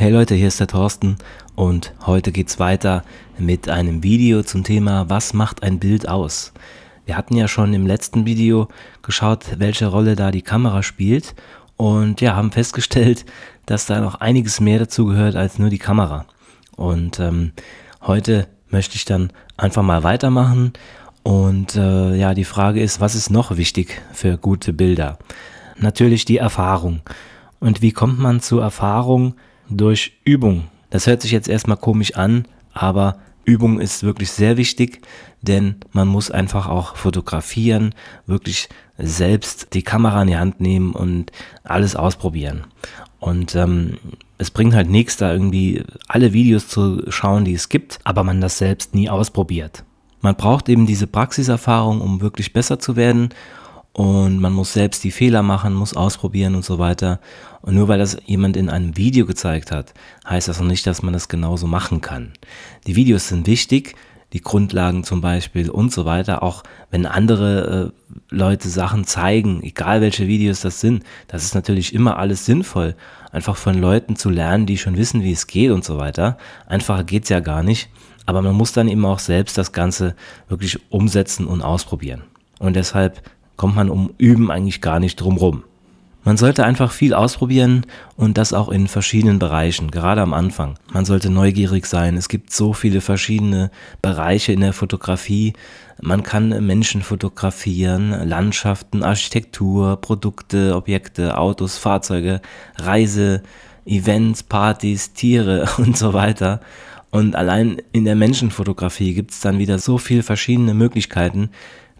Hey Leute, hier ist der Thorsten und heute geht's weiter mit einem Video zum Thema Was macht ein Bild aus? Wir hatten ja schon im letzten Video geschaut, welche Rolle da die Kamera spielt und ja, haben festgestellt, dass da noch einiges mehr dazu gehört als nur die Kamera. Und ähm, heute möchte ich dann einfach mal weitermachen und äh, ja, die Frage ist, was ist noch wichtig für gute Bilder? Natürlich die Erfahrung. Und wie kommt man zu Erfahrung? durch Übung. Das hört sich jetzt erstmal komisch an, aber Übung ist wirklich sehr wichtig, denn man muss einfach auch fotografieren, wirklich selbst die Kamera in die Hand nehmen und alles ausprobieren. Und ähm, es bringt halt nichts, da irgendwie alle Videos zu schauen, die es gibt, aber man das selbst nie ausprobiert. Man braucht eben diese Praxiserfahrung, um wirklich besser zu werden und man muss selbst die Fehler machen, muss ausprobieren und so weiter. Und nur weil das jemand in einem Video gezeigt hat, heißt das noch nicht, dass man das genauso machen kann. Die Videos sind wichtig, die Grundlagen zum Beispiel und so weiter. Auch wenn andere äh, Leute Sachen zeigen, egal welche Videos das sind, das ist natürlich immer alles sinnvoll. Einfach von Leuten zu lernen, die schon wissen, wie es geht und so weiter. Einfacher geht es ja gar nicht. Aber man muss dann eben auch selbst das Ganze wirklich umsetzen und ausprobieren. Und deshalb kommt man um Üben eigentlich gar nicht drum rum. Man sollte einfach viel ausprobieren und das auch in verschiedenen Bereichen, gerade am Anfang. Man sollte neugierig sein. Es gibt so viele verschiedene Bereiche in der Fotografie. Man kann Menschen fotografieren, Landschaften, Architektur, Produkte, Objekte, Autos, Fahrzeuge, Reise, Events, Partys, Tiere und so weiter. Und allein in der Menschenfotografie gibt es dann wieder so viele verschiedene Möglichkeiten,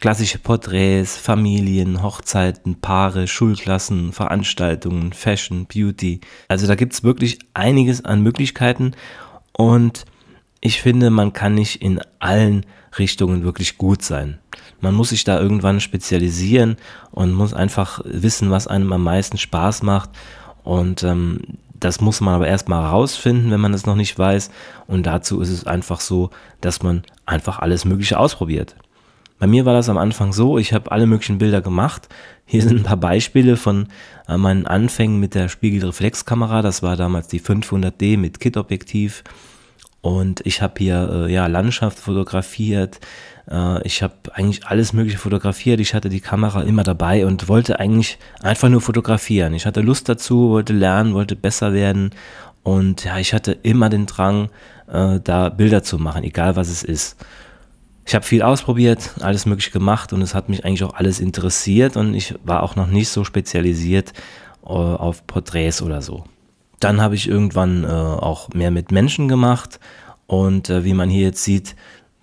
Klassische Porträts, Familien, Hochzeiten, Paare, Schulklassen, Veranstaltungen, Fashion, Beauty. Also da gibt es wirklich einiges an Möglichkeiten und ich finde, man kann nicht in allen Richtungen wirklich gut sein. Man muss sich da irgendwann spezialisieren und muss einfach wissen, was einem am meisten Spaß macht. Und ähm, das muss man aber erstmal rausfinden, wenn man das noch nicht weiß. Und dazu ist es einfach so, dass man einfach alles Mögliche ausprobiert. Bei mir war das am Anfang so, ich habe alle möglichen Bilder gemacht. Hier sind ein paar Beispiele von äh, meinen Anfängen mit der Spiegelreflexkamera. Das war damals die 500D mit Kit-Objektiv. Und ich habe hier äh, ja Landschaft fotografiert. Äh, ich habe eigentlich alles Mögliche fotografiert. Ich hatte die Kamera immer dabei und wollte eigentlich einfach nur fotografieren. Ich hatte Lust dazu, wollte lernen, wollte besser werden. Und ja, ich hatte immer den Drang, da Bilder zu machen, egal was es ist ich habe viel ausprobiert, alles Mögliche gemacht und es hat mich eigentlich auch alles interessiert und ich war auch noch nicht so spezialisiert äh, auf Porträts oder so. Dann habe ich irgendwann äh, auch mehr mit Menschen gemacht und äh, wie man hier jetzt sieht,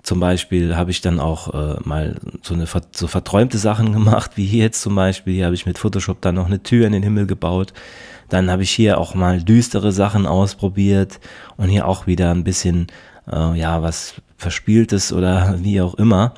zum Beispiel habe ich dann auch äh, mal so eine so verträumte Sachen gemacht, wie hier jetzt zum Beispiel. Hier habe ich mit Photoshop dann noch eine Tür in den Himmel gebaut. Dann habe ich hier auch mal düstere Sachen ausprobiert und hier auch wieder ein bisschen, äh, ja, was Verspieltes oder wie auch immer.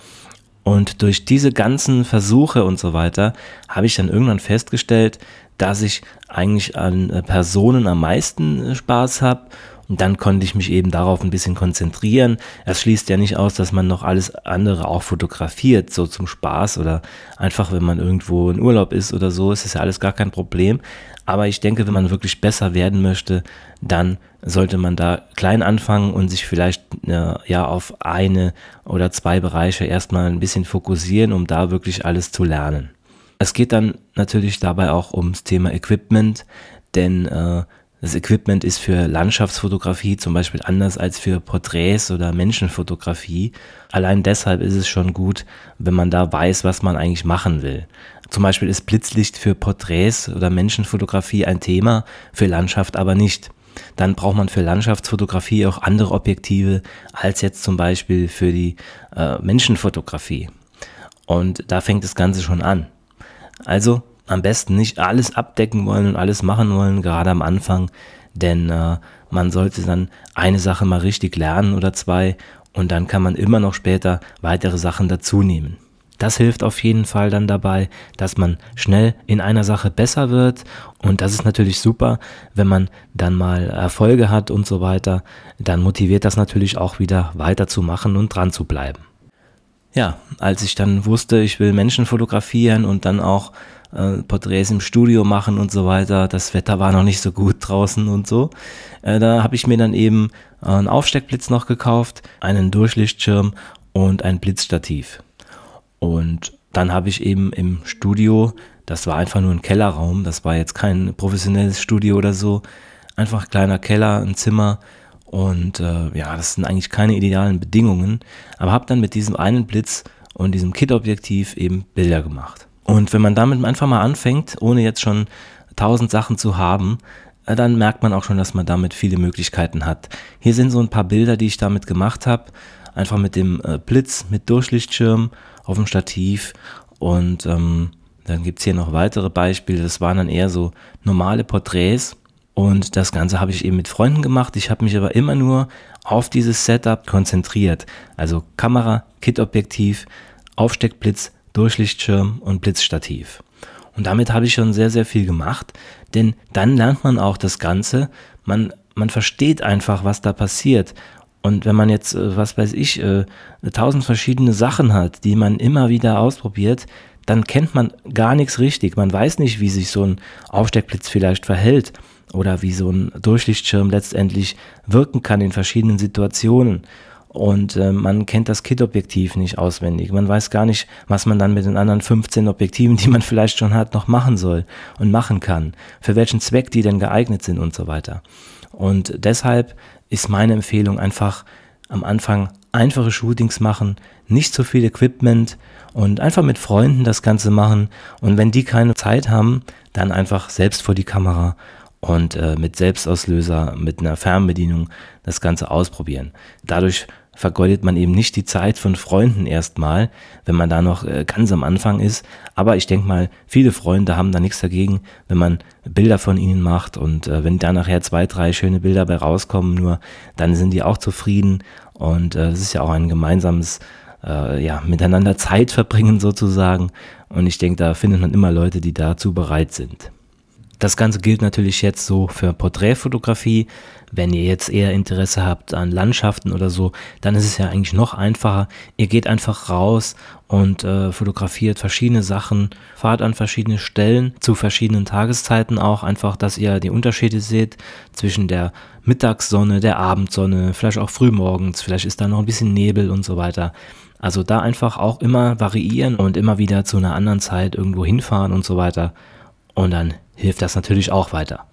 Und durch diese ganzen Versuche und so weiter habe ich dann irgendwann festgestellt, dass ich eigentlich an äh, Personen am meisten Spaß habe und dann konnte ich mich eben darauf ein bisschen konzentrieren. Es schließt ja nicht aus, dass man noch alles andere auch fotografiert, so zum Spaß oder einfach, wenn man irgendwo in Urlaub ist oder so, ist es ja alles gar kein Problem. Aber ich denke, wenn man wirklich besser werden möchte, dann sollte man da klein anfangen und sich vielleicht äh, ja auf eine oder zwei Bereiche erstmal ein bisschen fokussieren, um da wirklich alles zu lernen. Es geht dann natürlich dabei auch ums Thema Equipment, denn äh, das Equipment ist für Landschaftsfotografie zum Beispiel anders als für Porträts oder Menschenfotografie. Allein deshalb ist es schon gut, wenn man da weiß, was man eigentlich machen will. Zum Beispiel ist Blitzlicht für Porträts oder Menschenfotografie ein Thema, für Landschaft aber nicht. Dann braucht man für Landschaftsfotografie auch andere Objektive als jetzt zum Beispiel für die äh, Menschenfotografie. Und da fängt das Ganze schon an. Also am besten nicht alles abdecken wollen und alles machen wollen, gerade am Anfang, denn äh, man sollte dann eine Sache mal richtig lernen oder zwei und dann kann man immer noch später weitere Sachen dazunehmen. Das hilft auf jeden Fall dann dabei, dass man schnell in einer Sache besser wird. Und das ist natürlich super, wenn man dann mal Erfolge hat und so weiter. Dann motiviert das natürlich auch wieder weiterzumachen und dran zu bleiben. Ja, als ich dann wusste, ich will Menschen fotografieren und dann auch äh, Porträts im Studio machen und so weiter. Das Wetter war noch nicht so gut draußen und so. Äh, da habe ich mir dann eben äh, einen Aufsteckblitz noch gekauft, einen Durchlichtschirm und ein Blitzstativ. Und dann habe ich eben im Studio, das war einfach nur ein Kellerraum, das war jetzt kein professionelles Studio oder so, einfach kleiner Keller, ein Zimmer und äh, ja, das sind eigentlich keine idealen Bedingungen, aber habe dann mit diesem einen Blitz und diesem Kit-Objektiv eben Bilder gemacht. Und wenn man damit einfach mal anfängt, ohne jetzt schon tausend Sachen zu haben, äh, dann merkt man auch schon, dass man damit viele Möglichkeiten hat. Hier sind so ein paar Bilder, die ich damit gemacht habe. Einfach mit dem äh, Blitz, mit Durchlichtschirm auf dem Stativ. Und ähm, dann gibt es hier noch weitere Beispiele. Das waren dann eher so normale Porträts. Und das Ganze habe ich eben mit Freunden gemacht. Ich habe mich aber immer nur auf dieses Setup konzentriert. Also Kamera, Kit-Objektiv, Aufsteckblitz, Durchlichtschirm und Blitzstativ. Und damit habe ich schon sehr, sehr viel gemacht, denn dann lernt man auch das Ganze. Man, man versteht einfach, was da passiert. Und wenn man jetzt, äh, was weiß ich, äh, tausend verschiedene Sachen hat, die man immer wieder ausprobiert, dann kennt man gar nichts richtig. Man weiß nicht, wie sich so ein Aufsteckblitz vielleicht verhält oder wie so ein Durchlichtschirm letztendlich wirken kann in verschiedenen Situationen und äh, man kennt das Kit-Objektiv nicht auswendig. Man weiß gar nicht, was man dann mit den anderen 15 Objektiven, die man vielleicht schon hat, noch machen soll und machen kann, für welchen Zweck die denn geeignet sind und so weiter. Und deshalb ist meine Empfehlung einfach am Anfang einfache Shootings machen, nicht so viel Equipment und einfach mit Freunden das Ganze machen. Und wenn die keine Zeit haben, dann einfach selbst vor die Kamera und äh, mit Selbstauslöser, mit einer Fernbedienung das Ganze ausprobieren. Dadurch vergeudet man eben nicht die Zeit von Freunden erstmal, wenn man da noch äh, ganz am Anfang ist. Aber ich denke mal, viele Freunde haben da nichts dagegen, wenn man Bilder von ihnen macht und äh, wenn da nachher zwei, drei schöne Bilder bei rauskommen, nur dann sind die auch zufrieden und äh, es ist ja auch ein gemeinsames äh, ja, miteinander Zeit verbringen sozusagen. Und ich denke, da findet man immer Leute, die dazu bereit sind. Das Ganze gilt natürlich jetzt so für Porträtfotografie. Wenn ihr jetzt eher Interesse habt an Landschaften oder so, dann ist es ja eigentlich noch einfacher. Ihr geht einfach raus und äh, fotografiert verschiedene Sachen, fahrt an verschiedene Stellen zu verschiedenen Tageszeiten auch, einfach, dass ihr die Unterschiede seht zwischen der Mittagssonne, der Abendsonne, vielleicht auch frühmorgens, vielleicht ist da noch ein bisschen Nebel und so weiter. Also da einfach auch immer variieren und immer wieder zu einer anderen Zeit irgendwo hinfahren und so weiter. Und dann hilft das natürlich auch weiter.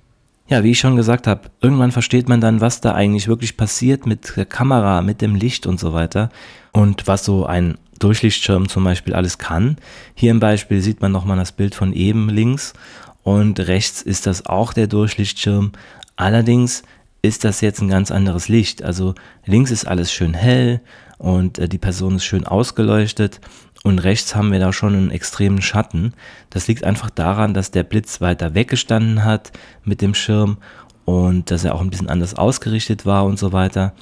Ja, wie ich schon gesagt habe, irgendwann versteht man dann, was da eigentlich wirklich passiert mit der Kamera, mit dem Licht und so weiter und was so ein Durchlichtschirm zum Beispiel alles kann. Hier im Beispiel sieht man nochmal das Bild von eben links und rechts ist das auch der Durchlichtschirm. Allerdings ist das jetzt ein ganz anderes Licht. Also links ist alles schön hell und äh, die Person ist schön ausgeleuchtet und rechts haben wir da schon einen extremen Schatten. Das liegt einfach daran, dass der Blitz weiter weggestanden hat mit dem Schirm und dass er auch ein bisschen anders ausgerichtet war und so weiter.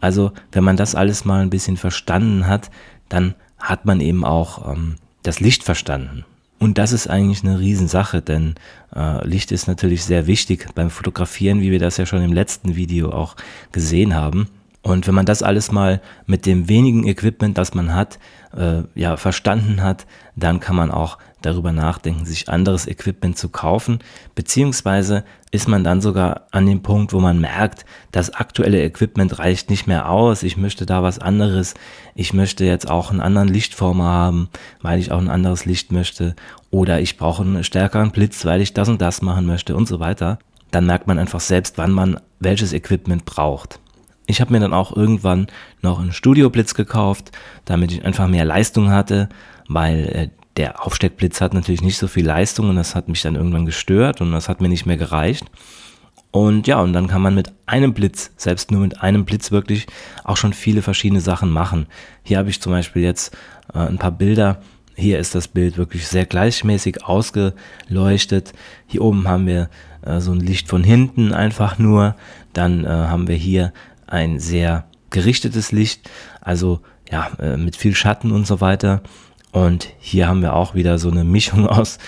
Also wenn man das alles mal ein bisschen verstanden hat, dann hat man eben auch ähm, das Licht verstanden. Und das ist eigentlich eine Riesensache, denn äh, Licht ist natürlich sehr wichtig beim Fotografieren, wie wir das ja schon im letzten Video auch gesehen haben. Und wenn man das alles mal mit dem wenigen Equipment, das man hat, äh, ja, verstanden hat, dann kann man auch darüber nachdenken, sich anderes Equipment zu kaufen, beziehungsweise ist man dann sogar an dem Punkt, wo man merkt, das aktuelle Equipment reicht nicht mehr aus, ich möchte da was anderes, ich möchte jetzt auch einen anderen Lichtformer haben, weil ich auch ein anderes Licht möchte, oder ich brauche einen stärkeren Blitz, weil ich das und das machen möchte und so weiter, dann merkt man einfach selbst, wann man welches Equipment braucht. Ich habe mir dann auch irgendwann noch einen Studioblitz gekauft, damit ich einfach mehr Leistung hatte, weil äh, der Aufsteckblitz hat natürlich nicht so viel Leistung und das hat mich dann irgendwann gestört und das hat mir nicht mehr gereicht. Und ja, und dann kann man mit einem Blitz, selbst nur mit einem Blitz wirklich auch schon viele verschiedene Sachen machen. Hier habe ich zum Beispiel jetzt äh, ein paar Bilder. Hier ist das Bild wirklich sehr gleichmäßig ausgeleuchtet. Hier oben haben wir äh, so ein Licht von hinten einfach nur. Dann äh, haben wir hier ein sehr gerichtetes Licht, also ja, äh, mit viel Schatten und so weiter. Und hier haben wir auch wieder so eine Mischung aus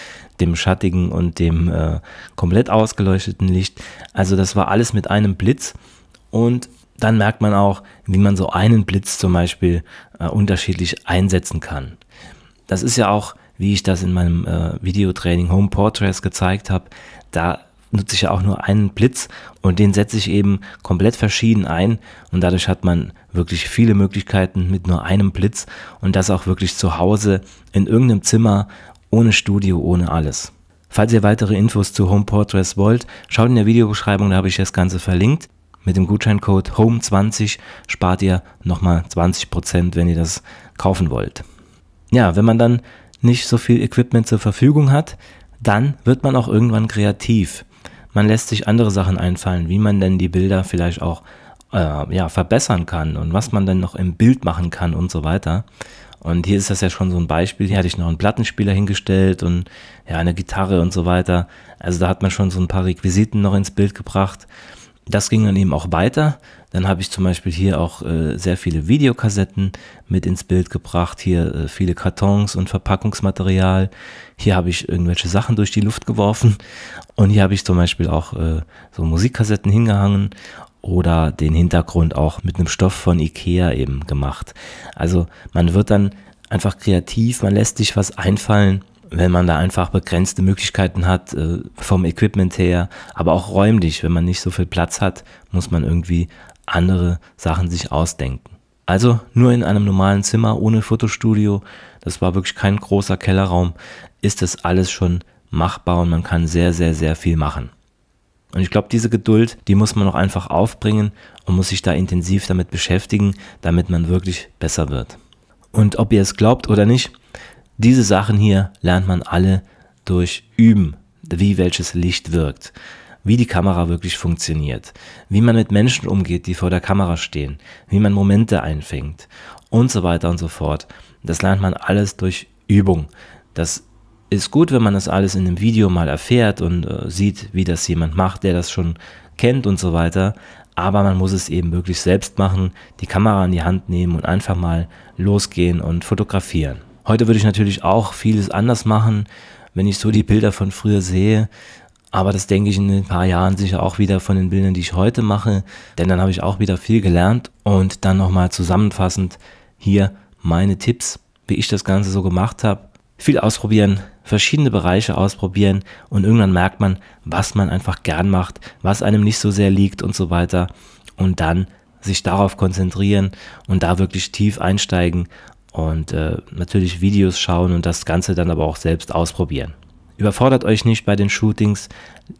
dem schattigen und dem äh, komplett ausgeleuchteten Licht. Also das war alles mit einem Blitz. Und dann merkt man auch, wie man so einen Blitz zum Beispiel äh, unterschiedlich einsetzen kann. Das ist ja auch, wie ich das in meinem äh, Videotraining Home Portraits gezeigt habe, da nutze ich ja auch nur einen Blitz und den setze ich eben komplett verschieden ein und dadurch hat man wirklich viele Möglichkeiten mit nur einem Blitz und das auch wirklich zu Hause in irgendeinem Zimmer ohne Studio, ohne alles. Falls ihr weitere Infos zu Home Portraits wollt, schaut in der Videobeschreibung, da habe ich das Ganze verlinkt. Mit dem Gutscheincode HOME20 spart ihr nochmal 20%, wenn ihr das kaufen wollt. Ja, wenn man dann nicht so viel Equipment zur Verfügung hat, dann wird man auch irgendwann kreativ man lässt sich andere Sachen einfallen, wie man denn die Bilder vielleicht auch äh, ja, verbessern kann und was man dann noch im Bild machen kann und so weiter. Und hier ist das ja schon so ein Beispiel. Hier hatte ich noch einen Plattenspieler hingestellt und ja, eine Gitarre und so weiter. Also da hat man schon so ein paar Requisiten noch ins Bild gebracht das ging dann eben auch weiter. Dann habe ich zum Beispiel hier auch äh, sehr viele Videokassetten mit ins Bild gebracht, hier äh, viele Kartons und Verpackungsmaterial. Hier habe ich irgendwelche Sachen durch die Luft geworfen und hier habe ich zum Beispiel auch äh, so Musikkassetten hingehangen oder den Hintergrund auch mit einem Stoff von Ikea eben gemacht. Also man wird dann einfach kreativ, man lässt sich was einfallen wenn man da einfach begrenzte Möglichkeiten hat, äh, vom Equipment her, aber auch räumlich, wenn man nicht so viel Platz hat, muss man irgendwie andere Sachen sich ausdenken. Also nur in einem normalen Zimmer ohne Fotostudio, das war wirklich kein großer Kellerraum, ist das alles schon machbar und man kann sehr, sehr, sehr viel machen. Und ich glaube, diese Geduld, die muss man auch einfach aufbringen und muss sich da intensiv damit beschäftigen, damit man wirklich besser wird. Und ob ihr es glaubt oder nicht, diese Sachen hier lernt man alle durch Üben, wie welches Licht wirkt, wie die Kamera wirklich funktioniert, wie man mit Menschen umgeht, die vor der Kamera stehen, wie man Momente einfängt und so weiter und so fort. Das lernt man alles durch Übung. Das ist gut, wenn man das alles in einem Video mal erfährt und äh, sieht, wie das jemand macht, der das schon kennt und so weiter. Aber man muss es eben wirklich selbst machen, die Kamera in die Hand nehmen und einfach mal losgehen und fotografieren. Heute würde ich natürlich auch vieles anders machen, wenn ich so die Bilder von früher sehe. Aber das denke ich in ein paar Jahren sicher auch wieder von den Bildern, die ich heute mache. Denn dann habe ich auch wieder viel gelernt. Und dann nochmal zusammenfassend hier meine Tipps, wie ich das Ganze so gemacht habe. Viel ausprobieren, verschiedene Bereiche ausprobieren und irgendwann merkt man, was man einfach gern macht, was einem nicht so sehr liegt und so weiter. Und dann sich darauf konzentrieren und da wirklich tief einsteigen und äh, natürlich Videos schauen und das Ganze dann aber auch selbst ausprobieren. Überfordert euch nicht bei den Shootings,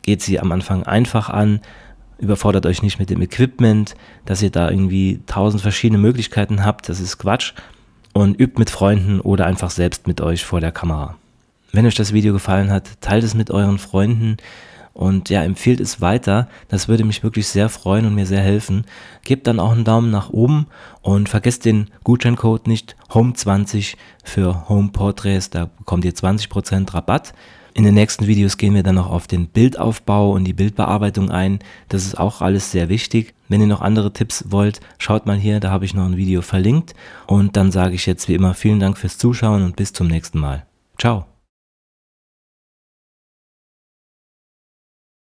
geht sie am Anfang einfach an, überfordert euch nicht mit dem Equipment, dass ihr da irgendwie tausend verschiedene Möglichkeiten habt, das ist Quatsch und übt mit Freunden oder einfach selbst mit euch vor der Kamera. Wenn euch das Video gefallen hat, teilt es mit euren Freunden, und ja, empfiehlt es weiter. Das würde mich wirklich sehr freuen und mir sehr helfen. Gebt dann auch einen Daumen nach oben und vergesst den Gutscheincode nicht HOME20 für Home Portraits. Da bekommt ihr 20% Rabatt. In den nächsten Videos gehen wir dann noch auf den Bildaufbau und die Bildbearbeitung ein. Das ist auch alles sehr wichtig. Wenn ihr noch andere Tipps wollt, schaut mal hier, da habe ich noch ein Video verlinkt. Und dann sage ich jetzt wie immer vielen Dank fürs Zuschauen und bis zum nächsten Mal. Ciao.